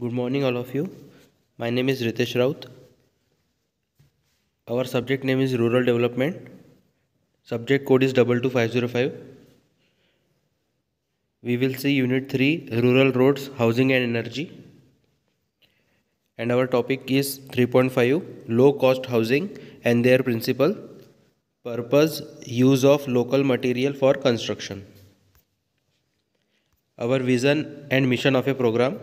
Good morning, all of you. My name is Ritesh Raut. Our subject name is Rural Development. Subject code is 22505. We will see Unit 3 Rural Roads, Housing and Energy. And our topic is 3.5 Low Cost Housing and Their Principle, Purpose, Use of Local Material for Construction. Our vision and mission of a program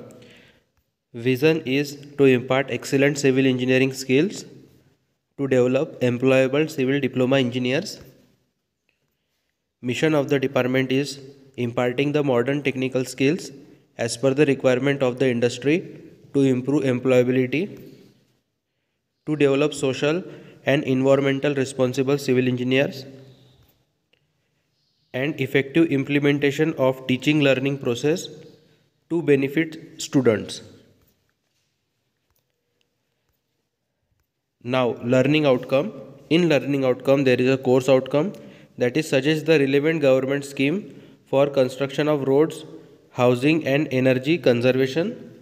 Vision is to impart excellent civil engineering skills to develop employable civil diploma engineers. Mission of the department is imparting the modern technical skills as per the requirement of the industry to improve employability, to develop social and environmental responsible civil engineers, and effective implementation of teaching learning process to benefit students. Now learning outcome. In learning outcome there is a course outcome that is suggests the relevant government scheme for construction of roads, housing and energy conservation.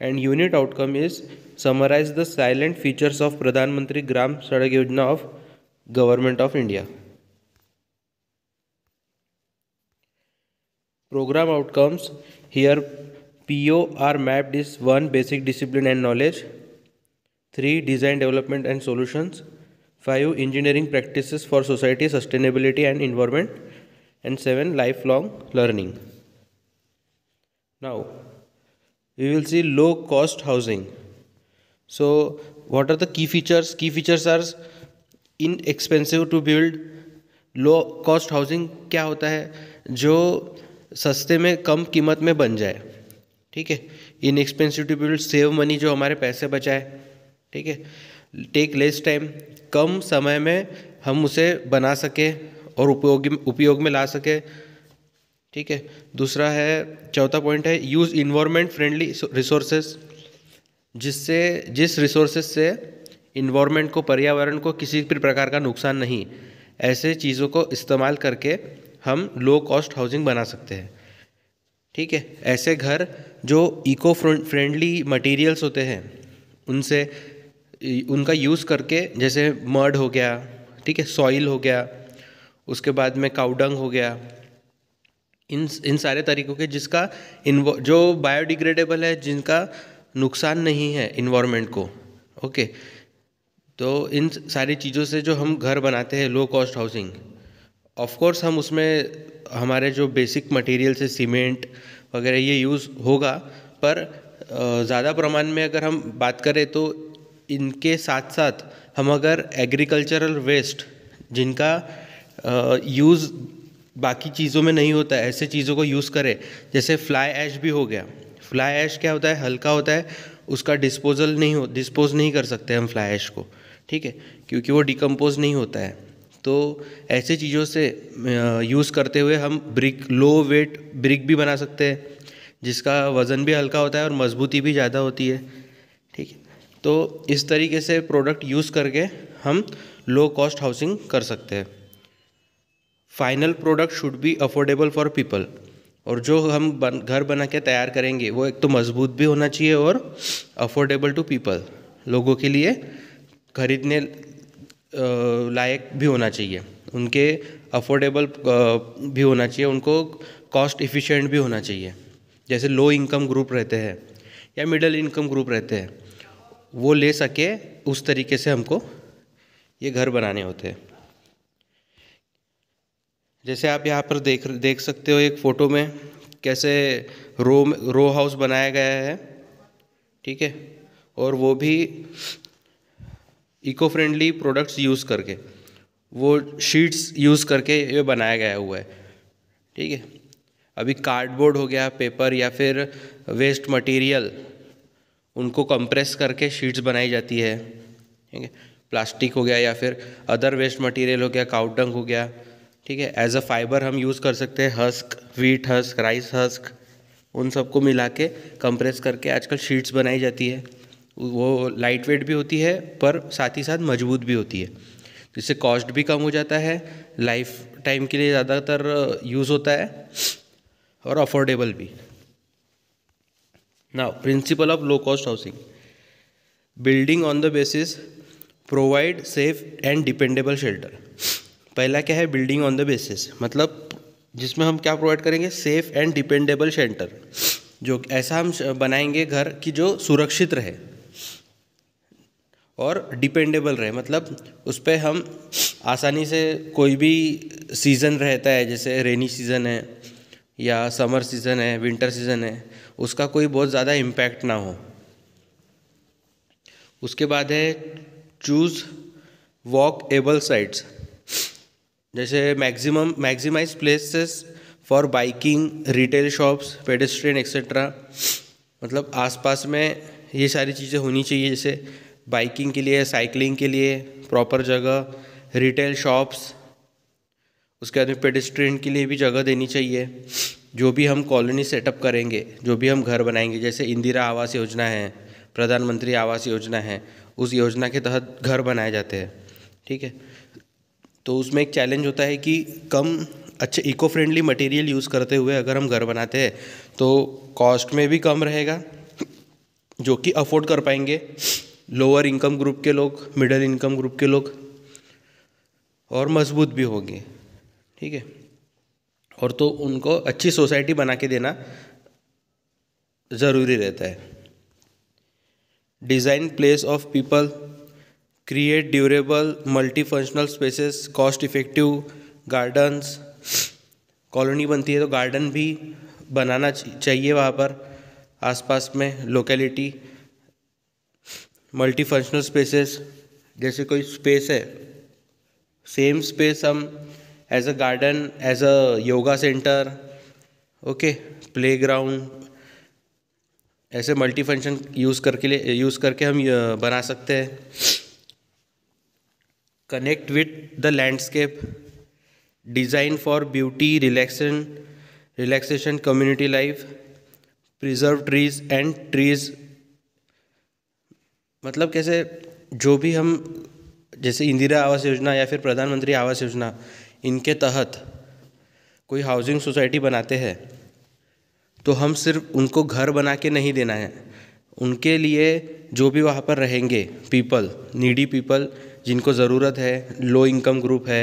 And unit outcome is summarize the silent features of Pradhan Mantri Gram Sadak Yojana of Government of India. Program outcomes here PO are mapped is one basic discipline and knowledge three design development and solutions five engineering practice for society sustainability and environment life long learning now we will see low cost housing so what are the key features key features are inexpensive to build low cost housing क्या होता है जो सस्ते में कम कीमत में बन जाए ठीक है inexpensive to build save money जो हमारे पैसे बचाए ठीक है टेक लेस टाइम कम समय में हम उसे बना सके और उपयोग उपयोग में ला सके ठीक है दूसरा है चौथा पॉइंट है यूज़ इन्वामेंट फ्रेंडली रिसोर्सेज जिससे जिस रिसोर्सेज से इन्वामेंट को पर्यावरण को किसी भी प्रकार का नुकसान नहीं ऐसे चीज़ों को इस्तेमाल करके हम लो कॉस्ट हाउसिंग बना सकते हैं ठीक है ऐसे घर जो इको फ्रेंडली मटेरियल्स होते हैं उनसे उनका यूज़ करके जैसे मर्ड हो गया ठीक है सॉइल हो गया उसके बाद में काउडंग हो गया इन इन सारे तरीकों के जिसका इन जो बायोडिग्रेडेबल है जिनका नुकसान नहीं है इन्वामेंट को ओके तो इन सारी चीज़ों से जो हम घर बनाते हैं low cost housing of course हम उसमें हमारे जो बेसिक मटेरियल से सीमेंट वगैरह ये यूज़ होगा पर ज़्यादा प्रमाण में अगर हम बात करें तो इनके साथ साथ हम अगर एग्रीकल्चरल वेस्ट जिनका यूज़ बाकी चीज़ों में नहीं होता है ऐसे चीज़ों को यूज़ करें जैसे फ्लाई ऐश भी हो गया फ्लाई ऐश क्या होता है हल्का होता है उसका डिस्पोजल नहीं हो डिस्पोज नहीं कर सकते हम फ्लाई ऐश को ठीक है क्योंकि वो डिकम्पोज नहीं होता है तो ऐसे चीज़ों से यूज़ करते हुए हम ब्रिक लो वेट ब्रिक भी बना सकते हैं जिसका वज़न भी हल्का होता है और मजबूती भी ज़्यादा होती है ठीक है तो इस तरीके से प्रोडक्ट यूज़ करके हम लो कॉस्ट हाउसिंग कर सकते हैं final product should be affordable for people और जो हम बन, घर बना के तैयार करेंगे वो एक तो मजबूत भी होना चाहिए और अफोर्डेबल टू पीपल लोगों के लिए खरीदने लायक भी होना चाहिए उनके अफोर्डेबल भी होना चाहिए उनको कॉस्ट इफ़िशेंट भी होना चाहिए जैसे लो इनकम ग्रुप रहते हैं या मिडिल इनकम ग्रुप रहते हैं वो ले सके उस तरीके से हमको ये घर बनाने होते हैं जैसे आप यहाँ पर देख देख सकते हो एक फ़ोटो में कैसे रो रो हाउस बनाया गया है ठीक है और वो भी इको फ्रेंडली प्रोडक्ट्स यूज़ करके वो शीट्स यूज़ करके ये बनाया गया हुआ है ठीक है अभी कार्डबोर्ड हो गया पेपर या फिर वेस्ट मटेरियल उनको कंप्रेस करके शीट्स बनाई जाती है ठीक है प्लास्टिक हो गया या फिर अदर वेस्ट मटेरियल हो गया काउटंग हो गया ठीक है एज अ फाइबर हम यूज़ कर सकते हैं husk wheat husk rice husk उन सबको मिला के कंप्रेस करके आजकल शीट्स बनाई जाती है वो लाइट वेट भी होती है पर साथ ही साथ मजबूत भी होती है जिससे कॉस्ट भी कम हो जाता है लाइफ टाइम के लिए ज़्यादातर यूज़ होता है और अफोर्डेबल भी now principle of low cost housing building on the basis provide safe and dependable shelter पहला क्या है बिल्डिंग ऑन द बेसिस मतलब जिसमें हम क्या प्रोवाइड करेंगे सेफ एंड डिपेंडेबल शेल्टर जो ऐसा हम बनाएंगे घर कि जो सुरक्षित रहे और डिपेंडेबल रहे मतलब उस पर हम आसानी से कोई भी सीज़न रहता है जैसे रेनी सीज़न है या समर सीज़न है विंटर सीज़न है उसका कोई बहुत ज़्यादा इम्पैक्ट ना हो उसके बाद है चूज़ वॉक एबल साइट्स जैसे maximum maximize places for biking retail shops pedestrian et cetera मतलब आसपास में ये सारी चीज़ें होनी चाहिए जैसे बाइकिंग के लिए साइकिलिंग के लिए प्रॉपर जगह रिटेल शॉप्स उसके बाद में पेडेस्ट्रियन के लिए भी जगह देनी चाहिए जो भी हम कॉलोनी सेटअप करेंगे जो भी हम घर बनाएंगे जैसे इंदिरा आवास योजना है प्रधानमंत्री आवास योजना है उस योजना के तहत घर बनाए जाते हैं ठीक है तो उसमें एक चैलेंज होता है कि कम अच्छे इको फ्रेंडली मटेरियल यूज़ करते हुए अगर हम घर बनाते हैं तो कॉस्ट में भी कम रहेगा जो कि अफोर्ड कर पाएंगे लोअर इनकम ग्रुप के लोग मिडिल इनकम ग्रुप के लोग और मजबूत भी होंगे ठीक है और तो उनको अच्छी सोसाइटी बना के देना ज़रूरी रहता है design place of people create durable multi functional spaces cost effective gardens colony बनती है तो गार्डन भी बनाना चाहिए वहाँ पर आसपास में लोकेलिटी फंक्शनल स्पेसेस जैसे कोई स्पेस है सेम स्पेस हम as a garden as a yoga centre okay playground ऐसे मल्टी फंक्शन यूज़ करके लिए यूज़ करके हम बना सकते हैं connect with the landscape design for beauty relaxation relaxation community life preserve trees and trees मतलब कैसे जो भी हम जैसे इंदिरा आवास योजना या फिर प्रधानमंत्री आवास योजना इनके तहत कोई हाउसिंग सोसाइटी बनाते हैं तो हम सिर्फ उनको घर बना के नहीं देना है उनके लिए जो भी वहाँ पर रहेंगे पीपल नीडी पीपल जिनको ज़रूरत है लो इनकम ग्रुप है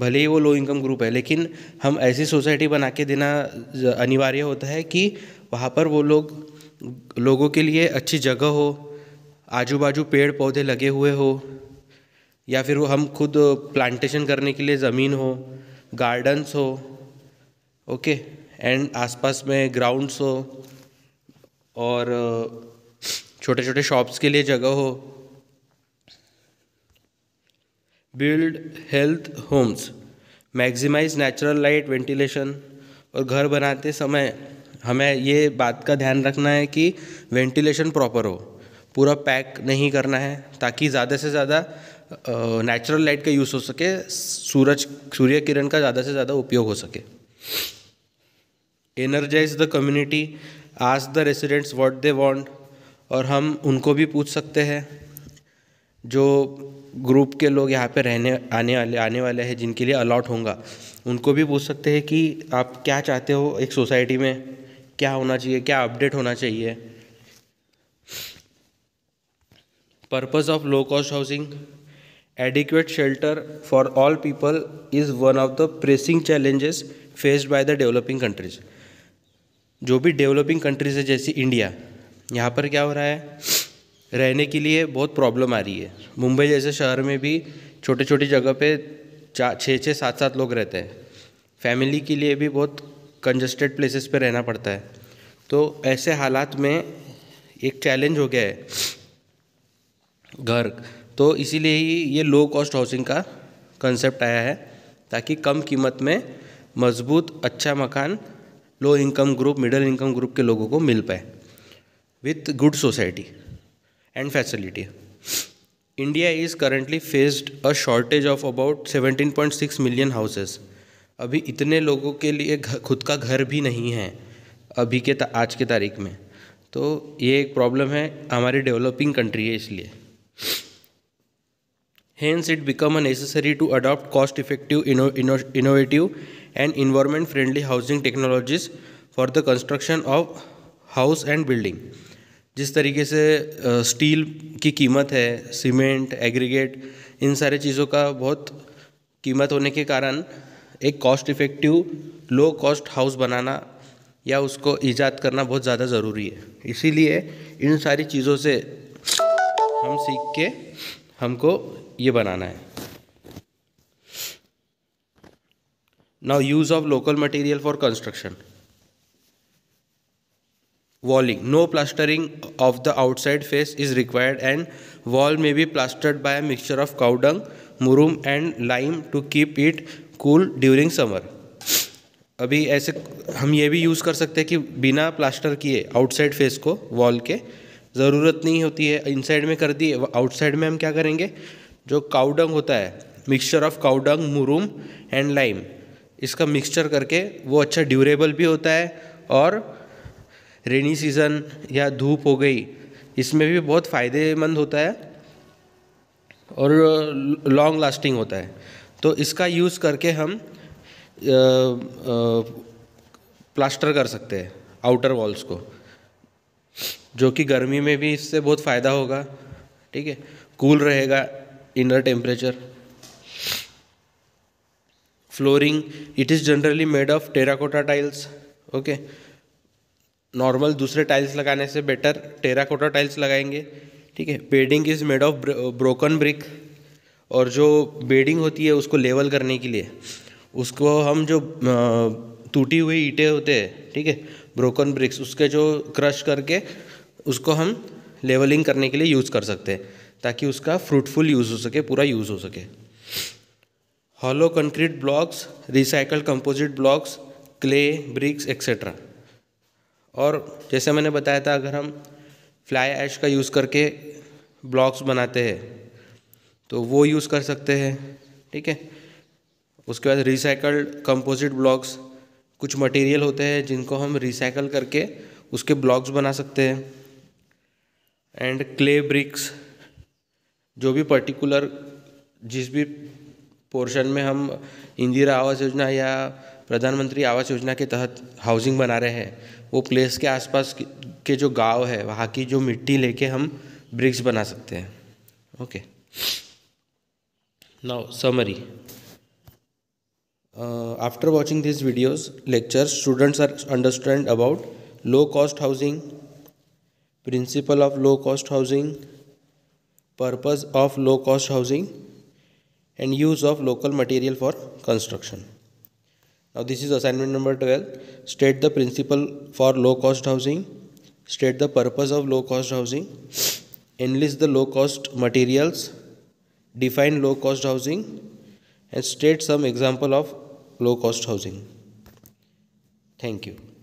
भले ही वो लो इनकम ग्रुप है लेकिन हम ऐसी सोसाइटी बना के देना अनिवार्य होता है कि वहाँ पर वो लोग लोगों के लिए अच्छी जगह हो आजू बाजू पेड़ पौधे लगे हुए हो या फिर हम खुद प्लांटेशन करने के लिए ज़मीन हो गार्डन्स हो ओके एंड आसपास में ग्राउंड्स हो और छोटे छोटे शॉप्स के लिए जगह हो build health homes maximize natural light ventilation और घर बनाते समय हमें ये बात का ध्यान रखना है कि वेंटिलेशन प्रॉपर हो पूरा पैक नहीं करना है ताकि ज़्यादा से ज़्यादा नेचुरल लाइट का यूज़ हो सके सूरज सूर्य किरण का ज़्यादा से ज़्यादा उपयोग हो सके एनर्जाइज द कम्युनिटी आज the residents what they want और हम उनको भी पूछ सकते हैं जो ग्रुप के लोग यहाँ पे रहने आने वाले आने वाले हैं जिनके लिए अलॉट होगा उनको भी पूछ सकते हैं कि आप क्या चाहते हो एक सोसाइटी में क्या होना चाहिए क्या अपडेट होना चाहिए purpose of low cost housing adequate shelter for all people is one of the pressing challenges faced by the developing countries जो भी डेवलपिंग कंट्रीज है जैसे इंडिया यहाँ पर क्या हो रहा है रहने के लिए बहुत प्रॉब्लम आ रही है मुंबई जैसे शहर में भी छोटे छोटे जगह पे चा छः छः सात सात लोग रहते हैं फैमिली के लिए भी बहुत कंजस्टेड प्लेसेस पे रहना पड़ता है तो ऐसे हालात में एक चैलेंज हो गया है घर तो इसीलिए ही ये लो कॉस्ट हाउसिंग का कंसेप्ट आया है ताकि कम कीमत में मजबूत अच्छा मकान low income group middle income group के लोगों को मिल पाए with good society and facility India is currently faced a shortage of about 17.6 million houses अभी इतने लोगों के लिए खुद का घर भी नहीं है अभी के आज के तारीख में तो ये एक प्रॉब्लम है हमारी डेवलपिंग कंट्री है इसलिए Hence, it becomes necessary to adopt cost-effective, inno inno innovative and environment-friendly housing technologies for the construction of house and building. जिस तरीके से स्टील की कीमत है सीमेंट एग्रीगेट इन सारे चीज़ों का बहुत कीमत होने के कारण एक cost effective low cost house बनाना या उसको ईजाद करना बहुत ज़्यादा ज़रूरी है इसीलिए इन सारी चीज़ों से हम सीख के हमको ये बनाना है now use of local material for construction walling no plastering of the outside face is required and wall may be plastered by mixture of cow dung murum and lime to keep it cool during summer अभी ऐसे हम ये भी use कर सकते हैं कि बिना प्लास्टर किए आउटसाइड फेस को वॉल के ज़रूरत नहीं होती है इनसाइड में कर दिए आउटसाइड में हम क्या करेंगे जो काउडंग होता है mixture of cow dung murum and lime इसका मिक्सचर करके वो अच्छा ड्यूरेबल भी होता है और रेनी सीज़न या धूप हो गई इसमें भी बहुत फ़ायदेमंद होता है और लॉन्ग लास्टिंग होता है तो इसका यूज़ करके हम आ, आ, प्लास्टर कर सकते हैं आउटर वॉल्स को जो कि गर्मी में भी इससे बहुत फ़ायदा होगा ठीक है कूल रहेगा inner temperature flooring it is generally made of terracotta tiles okay normal दूसरे टाइल्स लगाने से बेटर टेराकोटा टाइल्स लगाएंगे ठीक है bedding is made of broken brick और जो बेडिंग होती है उसको लेवल करने के लिए उसको हम जो टूटी हुई ईटे होते हैं ठीक है ब्रोकन ब्रिक्स उसके जो क्रश करके उसको हम लेवलिंग करने के लिए यूज़ कर सकते हैं ताकि उसका फ्रूटफुल यूज़ हो सके पूरा यूज़ हो सके hollow concrete blocks recycle composite blocks clay bricks et cetera और जैसे मैंने बताया था अगर हम फ्लाई ऐश का यूज़ करके ब्लॉक्स बनाते हैं तो वो यूज़ कर सकते हैं ठीक है उसके बाद रिसाइकल्ड कंपोजिट ब्लॉक्स कुछ मटेरियल होते हैं जिनको हम रिसाइकल करके उसके ब्लॉक्स बना सकते हैं एंड क्ले ब्रिक्स जो भी पर्टिकुलर जिस भी पोर्शन में हम इंदिरा आवास योजना या प्रधानमंत्री आवास योजना के तहत हाउसिंग बना रहे हैं वो प्लेस के आसपास के जो गांव है वहाँ की जो मिट्टी लेके हम ब्रिक्स बना सकते हैं okay now summary after watching this videos lecture students are understand about low cost housing principle of low cost housing purpose of low cost housing and use of local material for construction. Now this is assignment number 12. State the principle for low cost housing. State the purpose of low cost housing. Enlist the low cost materials. Define low cost housing. And state some example of low cost housing. Thank you.